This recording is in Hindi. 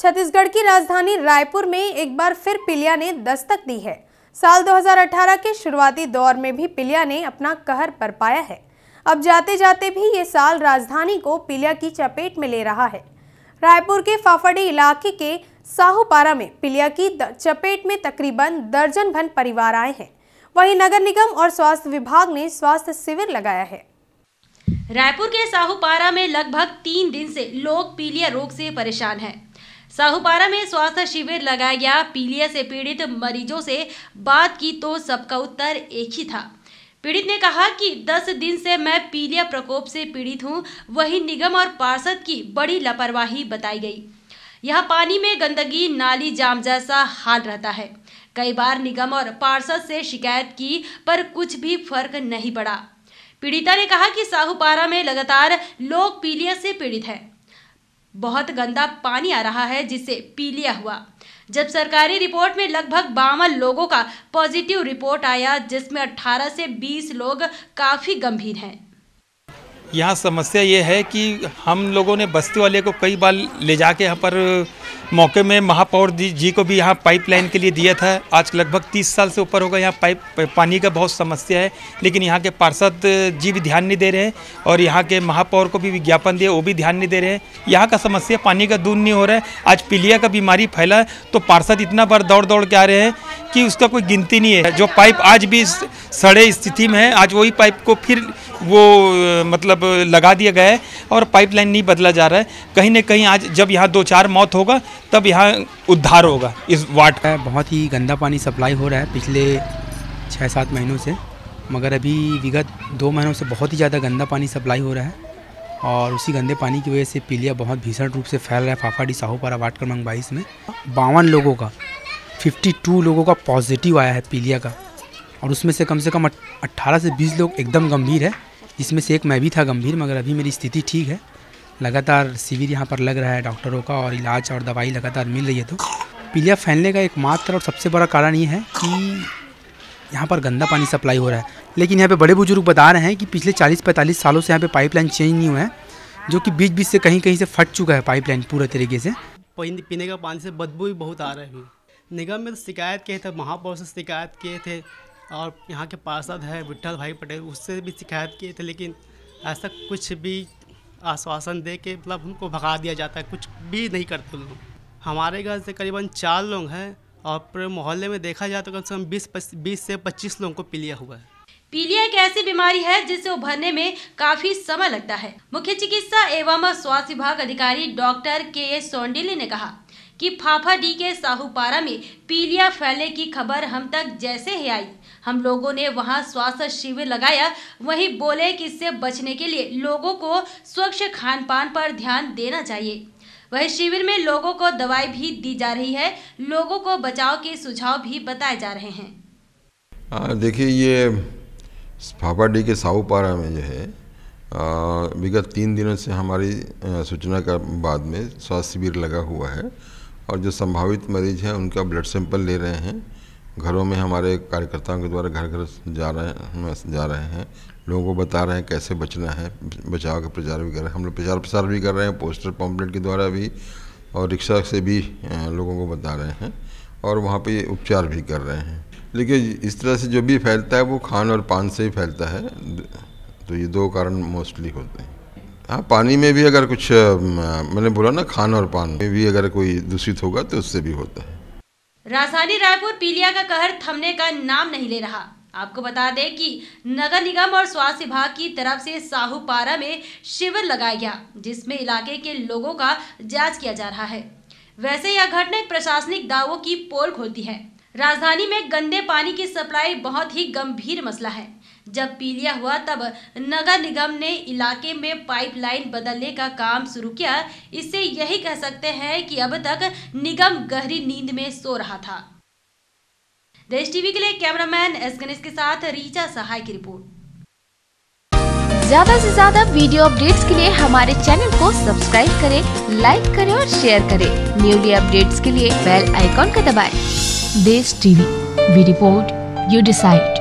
छत्तीसगढ़ की राजधानी रायपुर में एक बार फिर पिलिया ने दस्तक दी है साल 2018 के शुरुआती दौर में भी पिलिया ने अपना कहर पर पाया है अब जाते जाते भी ये साल राजधानी को पिलिया की चपेट में ले रहा है रायपुर के फाफड़े इलाके के साहूपारा में पिलिया की चपेट में तकरीबन दर्जन भन परिवार आए हैं वहीं नगर निगम और स्वास्थ्य विभाग ने स्वास्थ्य शिविर लगाया है रायपुर के साहूपारा में लगभग तीन दिन से लोग पीलिया रोग से परेशान हैं। साहूपारा में स्वास्थ्य शिविर लगाया गया पीलिया से पीड़ित मरीजों से बात की तो सबका उत्तर एक ही था पीड़ित ने कहा कि 10 दिन से मैं पीलिया प्रकोप से पीड़ित हूं वही निगम और पार्षद की बड़ी लापरवाही बताई गई यहां पानी में गंदगी नाली जाम जैसा हाल रहता है कई बार निगम और पार्षद से शिकायत की पर कुछ भी फर्क नहीं पड़ा पीड़िता ने कहा कि साहूपारा में लगातार लोग पीलिया से पीड़ित हैं बहुत गंदा पानी आ रहा है जिसे पी लिया हुआ जब सरकारी रिपोर्ट में लगभग बावन लोगों का पॉजिटिव रिपोर्ट आया जिसमें 18 से 20 लोग काफ़ी गंभीर हैं यहाँ समस्या ये है कि हम लोगों ने बस्ती वाले को कई बार ले जाके यहाँ पर मौके में महापौर जी को भी यहाँ पाइपलाइन के लिए दिया था आज लगभग तीस साल से ऊपर होगा यहाँ पाइप पानी का बहुत समस्या है लेकिन यहाँ के पार्षद जी भी ध्यान नहीं दे रहे हैं और यहाँ के महापौर को भी विज्ञापन दिया वो भी ध्यान नहीं दे रहे हैं यहाँ का समस्या पानी का दूर नहीं हो रहा है आज पीलिया का बीमारी फैला है तो पार्षद इतना बार दौड़ दौड़ के आ रहे हैं कि उसका कोई गिनती नहीं है जो पाइप आज भी सड़े स्थिति में है आज वही पाइप को फिर वो मतलब लगा दिया गया है और पाइपलाइन नहीं बदला जा रहा है कहीं ना कहीं आज जब यहाँ दो चार मौत होगा तब यहाँ उद्धार होगा इस वाट का बहुत ही गंदा पानी सप्लाई हो रहा है पिछले छः सात महीनों से मगर अभी विगत दो महीनों से बहुत ही ज़्यादा गंदा पानी सप्लाई हो रहा है और उसी गंदे पानी की वजह से पीलिया बहुत भीषण रूप से फैल रहा है फाफाडी साहूपारा वार्ड क्रमांक बाईस में बावन लोगों का 52 लोगों का पॉजिटिव आया है पीलिया का और उसमें से कम से कम 18 से 20 लोग एकदम गंभीर है इसमें से एक मैं भी था गंभीर मगर अभी मेरी स्थिति ठीक है लगातार शिविर यहाँ पर लग रहा है डॉक्टरों का और इलाज और दवाई लगातार मिल रही है तो पीलिया फैलने का एकमात्र और सबसे बड़ा कारण ये है कि यहाँ पर गंदा पानी सप्लाई हो रहा है लेकिन यहाँ पे बड़े बुजुर्ग बता रहे हैं कि पिछले 40-45 सालों से यहाँ पे पाइपलाइन चेंज नहीं हुआ है जो कि बीच बीच से कहीं कहीं से फट चुका है पाइपलाइन पूरे तरीके से पीने का पानी से बदबू भी बहुत आ रही है निगम में तो शिकायत किए थे महापौर से शिकायत किए थे और यहाँ के पार्षद है विठल भाई पटेल उससे भी शिकायत किए थे लेकिन ऐसा कुछ भी आश्वासन दे के मतलब उनको भगा दिया जाता है कुछ भी नहीं करते लोग हमारे घर से करीबन चार लोग हैं और पूरे मोहल्ले में देखा जाए तो कम से कम बीस बीस से पच्चीस लोगों को पीलिया हुआ है पीलिया एक ऐसी बीमारी है जिससे उभरने में काफी समय लगता है मुख्य चिकित्सा एवं स्वास्थ्य विभाग अधिकारी डॉक्टर के एस सोंडिली ने कहा कि फाफाडी के साहूपारा में पीलिया फैलने की खबर हम तक जैसे ही आई हम लोगों ने वहां स्वास्थ्य शिविर लगाया वहीं बोले कि इससे बचने के लिए लोगों को स्वच्छ खान पान पर ध्यान देना चाहिए वह शिविर में लोगों को दवाई भी दी जा रही है लोगों को बचाव के सुझाव भी बताए जा रहे हैं देखिए ये फाफाडी के साहूपारा में जो है विगत तीन दिनों से हमारी सूचना का बाद में स्वास्थ्य शिविर लगा हुआ है और जो संभावित मरीज हैं उनका ब्लड सैंपल ले रहे हैं घरों में हमारे कार्यकर्ताओं के द्वारा घर घर जा रहे हैं जा रहे हैं लोगों को बता रहे हैं कैसे बचना है बचाव का प्रचार भी कर रहे हैं हम लोग प्रचार प्रसार भी कर रहे हैं पोस्टर पम्पलेट के द्वारा भी और रिक्शा से भी लोगों को बता रहे हैं और वहाँ पर उपचार भी कर रहे हैं लेकिन इस तरह से जो भी फैलता है वो खान और पान से ही फैलता है तो ये दो कारण मोस्टली होते हैं हाँ पानी में भी अगर कुछ मैंने बोला ना खान और पान में भी अगर कोई दूषित होगा तो उससे भी होता है राजधानी रायपुर पीलिया का कहर थमने का नाम नहीं ले रहा आपको बता दें कि नगर निगम और स्वास्थ्य विभाग की तरफ से साहूपारा में शिविर लगाया गया जिसमें इलाके के लोगों का जांच किया जा रहा है वैसे यह घटना प्रशासनिक दावों की पोल खोलती है राजधानी में गंदे पानी की सप्लाई बहुत ही गंभीर मसला है जब पीलिया हुआ तब नगर निगम ने इलाके में पाइपलाइन बदलने का काम शुरू किया इससे यही कह सकते हैं कि अब तक निगम गहरी नींद में सो रहा था देश टीवी के लिए कैमरामैन एस गणेश के साथ रीचा सहाय की रिपोर्ट ज्यादा से ज्यादा वीडियो अपडेट्स के लिए हमारे चैनल को सब्सक्राइब करें, लाइक करें और शेयर करें। न्यूली अपडेट्स के लिए बेल आइकॉन का दबाएं। Desh TV we report you decide